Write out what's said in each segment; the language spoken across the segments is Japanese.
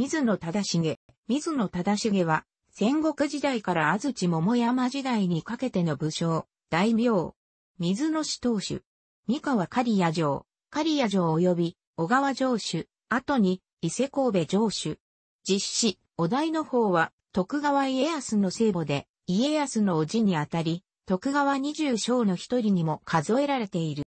水野忠重。水野忠重は、戦国時代から安土桃山時代にかけての武将、大名。水野氏当主。三河刈谷城、刈谷城及び小川城主、後に伊勢神戸城主。実施、お題の方は、徳川家康の聖母で、家康の叔父にあたり、徳川二十将の一人にも数えられている。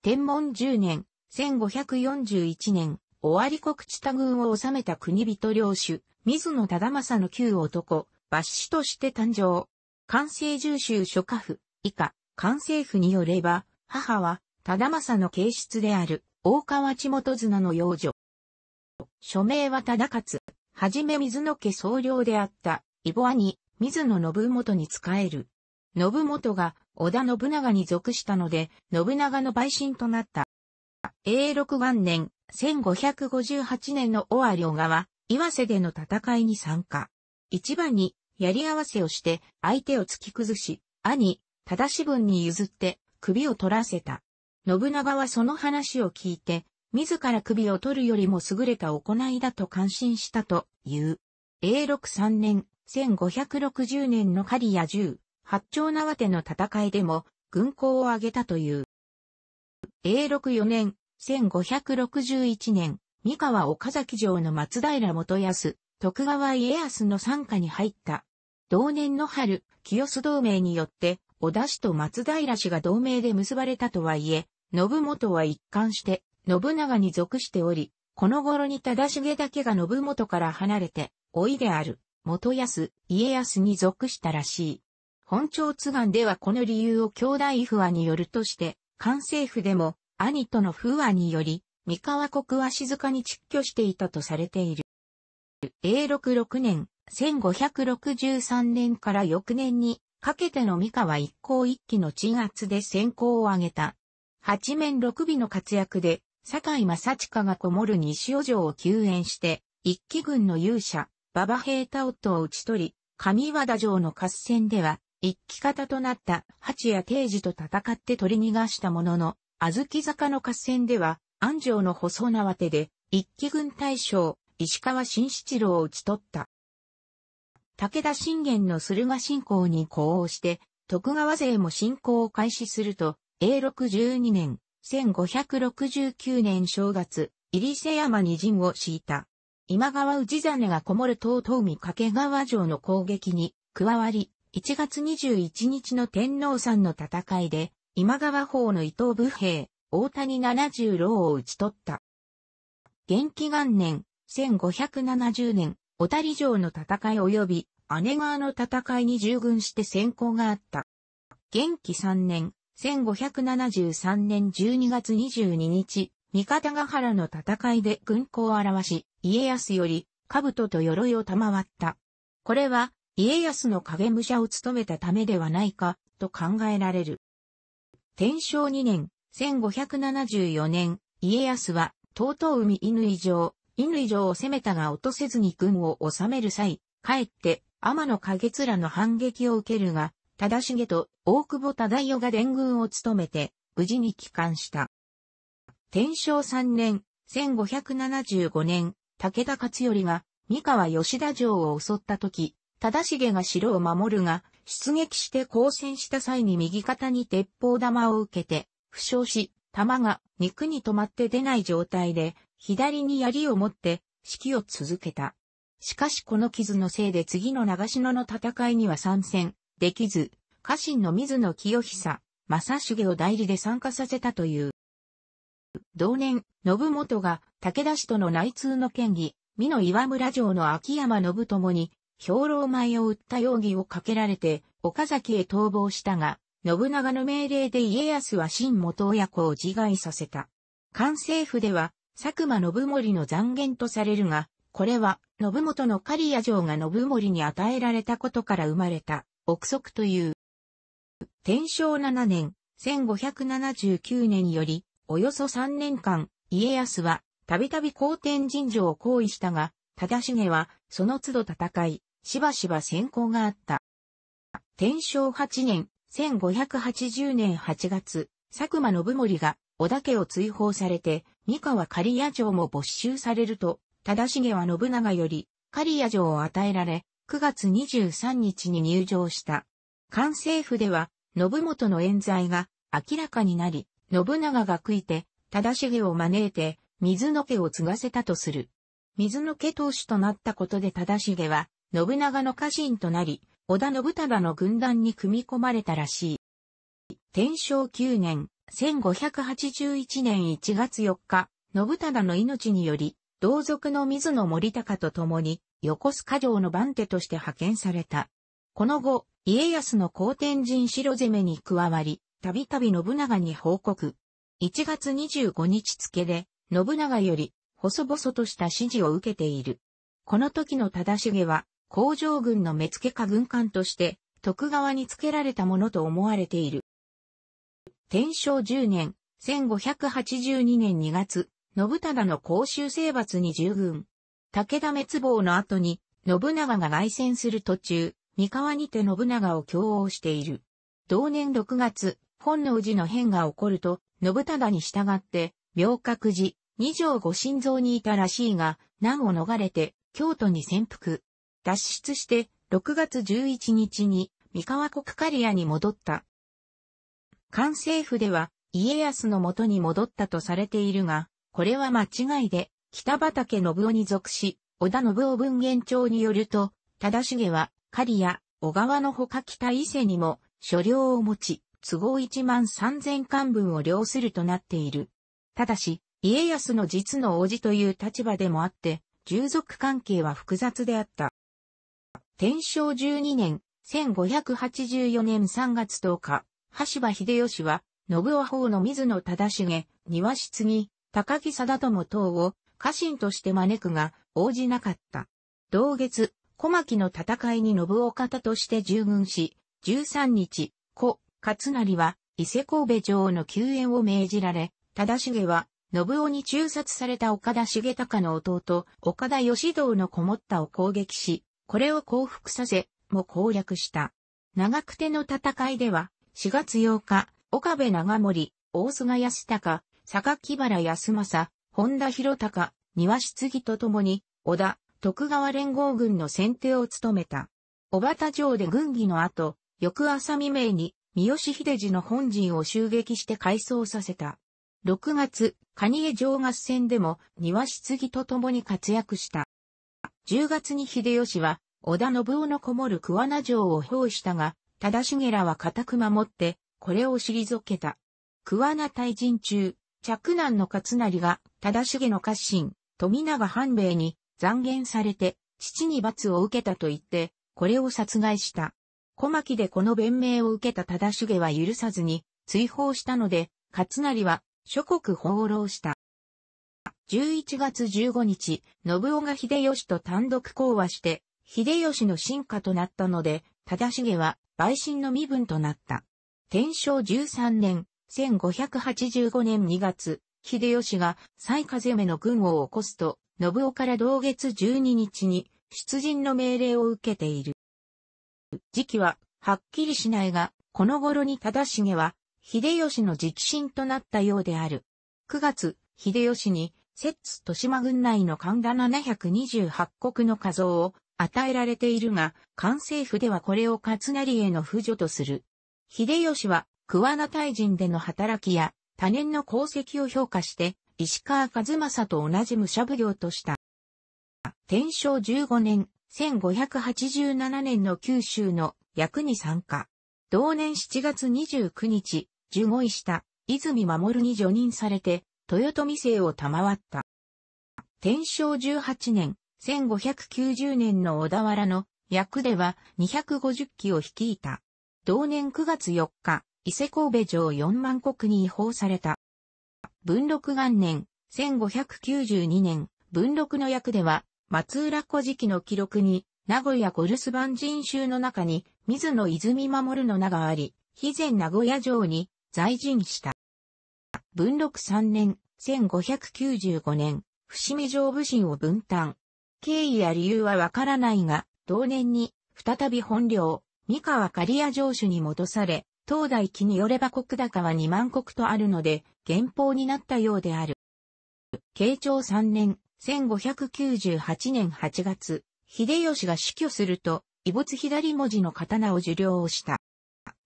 天文十年、1541年、終わり国知多軍を治めた国人領主、水野忠政の旧男、抜子として誕生。関西重州諸家府、以下、関西府によれば、母は、忠政の形質である、大川千本綱の養女。署名は忠勝、はじめ水野家総領であった、イボアに、水野信元に仕える。信元が、織田信長に属したので、信長の陪審となった。永禄元年、1558年の尾張小川、岩瀬での戦いに参加。一番に、やり合わせをして、相手を突き崩し、兄、忠し分に譲って、首を取らせた。信長はその話を聞いて、自ら首を取るよりも優れた行いだと感心したという。永禄3年、1560年の狩谷十、八丁縄手の戦いでも、軍功を挙げたという。永禄4年、1561年、三河岡崎城の松平元康、徳川家康の参加に入った。同年の春、清須同盟によって、小田氏と松平氏が同盟で結ばれたとはいえ、信元は一貫して、信長に属しており、この頃に忠重だけが信元から離れて、老いである、元康、家康に属したらしい。本庁津願ではこの理由を兄弟不和によるとして、関政府でも兄との不和により、三河国は静かに蟄居していたとされている。永禄6年、1563年から翌年にかけての三河一向一揆の鎮圧で先行を挙げた。八面六尾の活躍で、坂井正親がこもる西尾城を救援して、一揆軍の勇者、馬場平太夫を討ち取り、上和田城の合戦では、一揆方となった八谷定治と戦って取り逃がしたものの、あずき坂の合戦では、安城の細縄手で、一騎軍大将、石川新七郎を討ち取った。武田信玄の駿河信仰に呼応して、徳川勢も信仰を開始すると、永禄12年、1569年正月、入瀬山に陣を敷いた。今川氏真がこもる東東見掛川城の攻撃に加わり、1月21日の天皇山の戦いで、今川法の伊藤武兵、大谷七十郎を討ち取った。元気元年、1570年、小谷城の戦い及び、姉川の戦いに従軍して先行があった。元気3年、1573年12月22日、三方ヶ原の戦いで軍港を表し、家康より、兜と鎧を賜った。これは、家康の影武者を務めたためではないか、と考えられる。天正2年、1574年、家康は、東東海犬井城、井城を攻めたが落とせずに軍を治める際、帰って、天の影らの反撃を受けるが、忠重と大久保忠代が伝軍を務めて、無事に帰還した。天正3年、1575年、武田勝頼が、三河吉田城を襲った時、忠重が城を守るが、出撃して交戦した際に右肩に鉄砲玉を受けて、負傷し、弾が肉に止まって出ない状態で、左に槍を持って、指揮を続けた。しかしこの傷のせいで次の長篠の戦いには参戦、できず、家臣の水野清久、正重を代理で参加させたという。同年、信元が武田氏との内通の権利、美濃岩村城の秋山信友に兵糧米を売った容疑をかけられて、岡崎へ逃亡したが、信長の命令で家康は新元親子を自害させた。関政府では、佐久間信盛の残言とされるが、これは、信元の狩野城が信盛に与えられたことから生まれた、憶測という。天正7年、1579年より、およそ3年間、家康は、たびたび皇天神城を行為したが、忠重は、その都度戦い、しばしば先行があった。天正8年、1580年8月、佐久間信盛が、織田家を追放されて、三河刈谷城も没収されると、忠重は信長より、刈谷城を与えられ、9月23日に入城した。関政府では、信元の冤罪が明らかになり、信長が悔いて、忠重を招いて、水の家を継がせたとする。水野家当主となったことで忠重は、信長の家臣となり、織田信忠の軍団に組み込まれたらしい。天正9年、1581年1月4日、信忠の命により、同族の水野森高と共に、横須賀城の番手として派遣された。この後、家康の後天神城攻めに加わり、たびたび信長に報告。1月25日付で、信長より、細々とした指示を受けている。この時の忠重は、工場軍の目付か軍艦として、徳川に付けられたものと思われている。天正10年、1582年2月、信忠の公衆征伐に従軍。武田滅亡の後に、信長が内戦する途中、三河にて信長を共応している。同年6月、本能寺の変が起こると、信忠に従って、明覚寺、二条御心臓にいたらしいが、難を逃れて、京都に潜伏。脱出して、6月11日に、三河国刈谷に戻った。関政府では、家康の元に戻ったとされているが、これは間違いで、北畠信夫に属し、織田信夫文言帳によると、忠重は、刈谷、小川のほか北伊勢にも、所領を持ち、都合1万3000巻分を領するとなっている。ただし、家康の実の王子という立場でもあって、従属関係は複雑であった。天正12年、1584年3月10日、橋場秀吉は、信夫法の水野忠重、庭室に、高木貞友等を家臣として招くが、応じなかった。同月、小牧の戦いに信夫方として従軍し、13日、子、勝成は、伊勢神戸城の救援を命じられ、忠重は、信夫に中殺された岡田重隆の弟、岡田義道のこもったを攻撃し、これを降伏させ、も攻略した。長久手の戦いでは、4月8日、岡部長森、大菅康隆、坂木原康政、本田博隆、庭質義と共に、織田、徳川連合軍の先手を務めた。小畑城で軍議の後、翌朝未明に、三好秀次の本陣を襲撃して改装させた。6月、カニエ城合戦でも庭質疑と共に活躍した。10月に秀吉は、織田信夫のこもる桑名城を包したが、忠重らは固く守って、これを退けた。桑名大陣中、嫡男の勝成が、忠重の家臣、富永半兵衛に残言されて、父に罰を受けたと言って、これを殺害した。小牧でこの弁明を受けた忠重は許さずに、追放したので、勝成は諸国放浪した。11月15日、信夫が秀吉と単独講和して、秀吉の進化となったので、忠重は、陪審の身分となった。天正13年、1585年2月、秀吉が西風目の軍を起こすと、信夫から同月12日に出陣の命令を受けている。時期ははっきりしないが、この頃に忠重は秀吉の直進となったようである。9月、秀吉に、摂津豊島郡内の神田728国の画像を与えられているが、関政府ではこれを勝成への扶助とする。秀吉は、桑名大臣での働きや、多年の功績を評価して、石川和正と同じ武者奉行とした。天正15年、1587年の九州の役に参加。同年7月29日、15位た、泉守に除任されて、豊臣姓を賜った。天正十八年、1590年の小田原の役では250機を率いた。同年9月4日、伊勢神戸城4万国に違法された。文禄元年、1592年、文禄の役では、松浦古事記の記録に、名古屋ゴルス番人衆の中に、水野泉守の名があり、肥前名古屋城に、在陣した。文禄3年、1595年、伏見城武神を分担。経緯や理由はわからないが、同年に、再び本領、三河刈谷城主に戻され、東大記によれば国高は2万国とあるので、減俸になったようである。慶長3年、1598年8月、秀吉が死去すると、遺没左文字の刀を受領をした。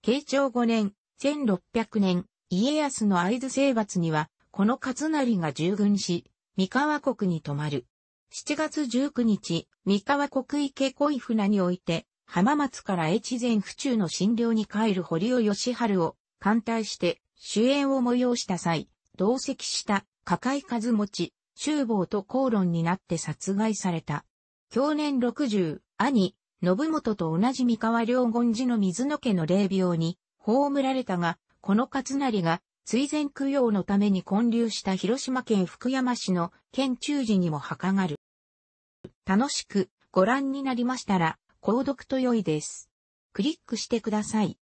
慶長5年、1600年、家康の合図征伐には、この勝成が従軍し、三河国に泊まる。7月19日、三河国池恋船において、浜松から越前府中の診療に帰る堀尾義春を、艦隊して、主演を催した際、同席した、加海和持、厨房と口論になって殺害された。去年60、兄、信元と同じ三河両軍寺の水野家の霊廟に、葬られたが、この勝成が追善供養のために建立した広島県福山市の県中寺にも墓がある。楽しくご覧になりましたら、購読と良いです。クリックしてください。